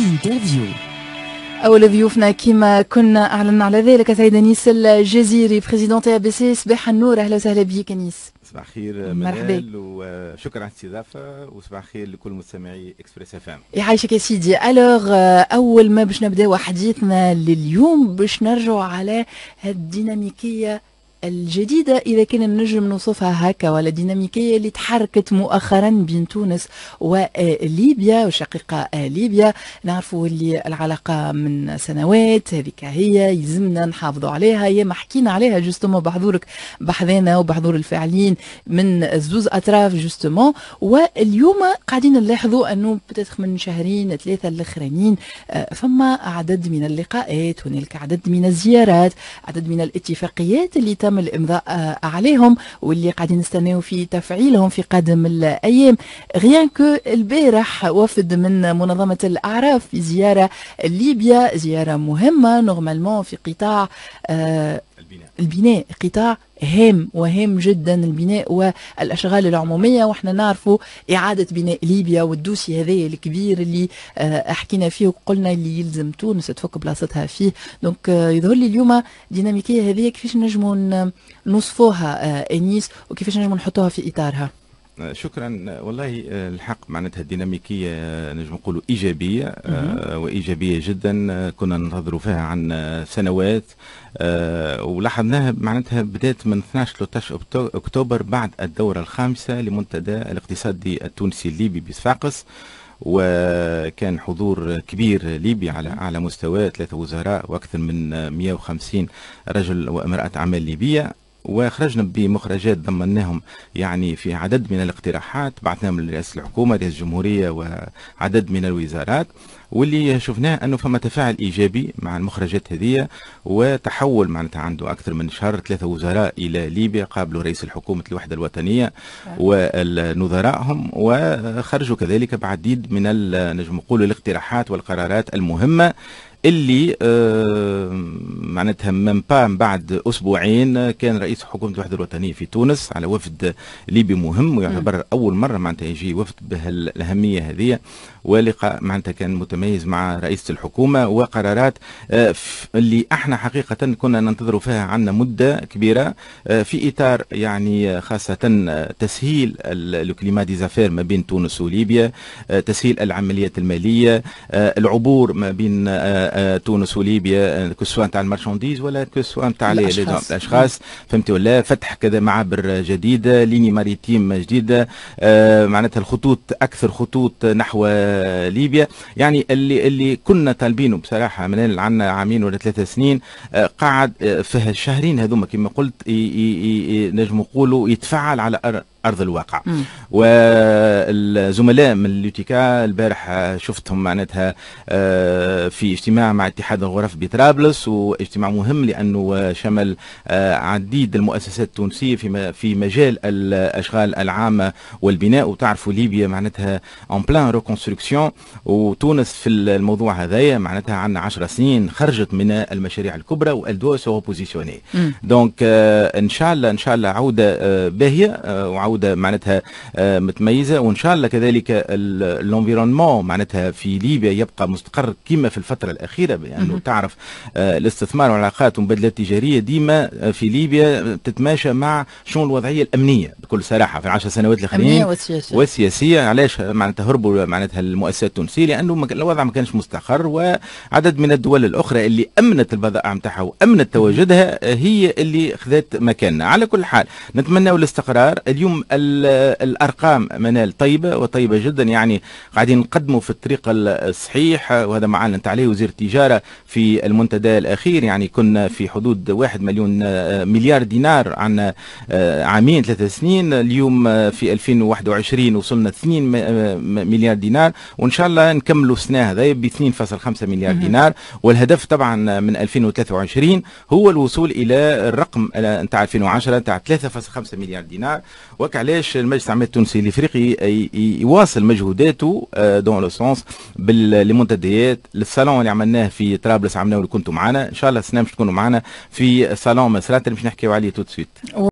انترفيو أول ضيوفنا كما كنا أعلنا على ذلك سيد أنيس الجزيري بريزيدون تي بي سي صباح النور أهلا وسهلا بك أنيس صباح الخير مرحبا وشكرا على الاستضافة وصباح الخير لكل مستمعي اكسبريس اف ام يعيشك يا سيدي ألوغ آه، أول ما باش نبداو حديثنا لليوم باش نرجعوا على الديناميكية الجديدة إذا كان نجم نوصفها هكا ولا ديناميكية اللي تحركت مؤخرا بين تونس وليبيا وشقيقة ليبيا نعرفوا اللي العلاقة من سنوات هذيك هي يلزمنا نحافظوا عليها يا حكينا عليها جوستومون بحضورك بحذانا وبحضور الفاعلين من زوز أطراف جوستومون واليوم قاعدين نلاحظوا أنه بتتخ من شهرين ثلاثة الأخرانيين آه، فما عدد من اللقاءات هنالك عدد من الزيارات عدد من الاتفاقيات اللي تم تم الامضاء آه، عليهم واللي قاعدين نستناو في تفعيلهم في قادم الايام غيان كو البارح وفد من منظمه الاعراف في زياره ليبيا زياره مهمه نورمالمون في قطاع آه، البناء البناء قطاع هام وهام جدا البناء والاشغال العموميه واحنا نعرفوا اعاده بناء ليبيا والدوسي هذايا الكبير اللي آه، حكينا فيه وقلنا اللي يلزم تونس تفك بلاصتها فيه دونك آه، يظهر لي اليوم الديناميكيه هذه كيفاش نجموا نوصفوها آه، انيس وكيفاش نجموا نحطوها في اطارها شكرا والله آه، الحق معناتها الديناميكيه آه، نجم نقولوا ايجابيه آه، وايجابيه جدا كنا ننتظروا فيها عن سنوات ولاحظناها معناتها بدات من 12 13 اكتوبر بعد الدوره الخامسه لمنتدى الاقتصادي التونسي الليبي بصفاقس وكان حضور كبير ليبي على اعلى مستوى ثلاثه وزراء واكثر من 150 رجل وامراه اعمال ليبيه وخرجنا بمخرجات ضمناهم يعني في عدد من الاقتراحات بعثناهم لرئاسة الحكومة رئاسة الجمهورية وعدد من الوزارات واللي شفناه انه فما تفاعل ايجابي مع المخرجات هذه وتحول معناتها عنده اكثر من شهر ثلاثه وزراء الى ليبيا قابلوا رئيس الحكومه الوحده الوطنيه آه. ونظرائهم وخرجوا كذلك بعديد من نجم نقول الاقتراحات والقرارات المهمه اللي آه، معناتها من بعد اسبوعين كان رئيس حكومه الوحده الوطنيه في تونس على وفد ليبي مهم ويعتبر اول مره معناتها يجي وفد بهالاهميه هذه ولقاء معناتها كان متميز مع رئيسه الحكومه وقرارات آه، اللي احنا حقيقه كنا ننتظر فيها عنا مده كبيره آه، في اطار يعني خاصه تسهيل الكليما ديزافير ما بين تونس وليبيا تسهيل العمليات الماليه العبور ما بين تونس وليبيا كسوا آه، نتاع المارشانديز ولا كسوا نتاع الاشخاص فهمتي ولا فتح كذا معابر جديده ليني ماريتيم جديده آه، معناتها الخطوط اكثر خطوط نحو ليبيا يعني اللي اللي كنا طالبينه بصراحه من عندنا عامين ولا ثلاثة سنين آه، قاعد في الشهرين هذوما كما قلت نجم نقولوا يتفعل على ارض الواقع والزملاء من اليوتيكا البارح آه، شفتهم معناتها آه، في اجتماع مع اتحاد الغرف بطرابلس واجتماع مهم لانه شمل آه، عديد المؤسسات التونسيه في في مجال الاشغال العامه والبناء وتعرفوا ليبيا معناتها اون بلان ريكونستركسيون وتونس في الموضوع هذايا معناتها عندنا 10 سنين خرجت من المشاريع الكبرى والدو سو بوزيسيوني دونك ان شاء الله ان شاء الله عوده باهيه وعوده عوده معناتها آه، متميزه وان شاء الله كذلك الانفيرونمون معناتها في ليبيا يبقى مستقر كما في الفتره الاخيره يعني تعرف آه، الاستثمار والعلاقات والمبادلات التجاريه ديما آه، في ليبيا تتماشى مع شنو الوضعيه الامنيه بكل صراحه في العشر سنوات الاخرين والسياسيه والسياسيه علاش معناتها هربوا معناتها المؤسسات التونسيه لانه الوضع ما كانش مستقر وعدد من الدول الاخرى اللي امنت البضائع نتاعها وامنت تواجدها هي اللي خذت مكاننا على كل حال نتمنى الاستقرار اليوم الارقام منال طيبه وطيبه جدا يعني قاعدين نقدموا في الطريق الصحيح وهذا ما اعلنت عليه وزير التجاره في المنتدى الاخير يعني كنا في حدود واحد مليون آه، مليار دينار عن آه، عامين ثلاثة سنين اليوم آه، في 2021 وصلنا 2 مليار دينار وان شاء الله نكملوا السنه هذا ب 2.5 مليار دينار والهدف طبعا من 2023 هو الوصول الى الرقم نتاع 2010 نتاع 3.5 مليار دينار وك لك علاش المجلس العام التونسي الافريقي يواصل مجهوداته دون آه، لو سونس بالمنتديات للصالون اللي عملناه في طرابلس عملناه اللي كنتوا معنا ان شاء الله السنه باش تكونوا معنا في صالون مسرات اللي باش نحكيو عليه تو سويت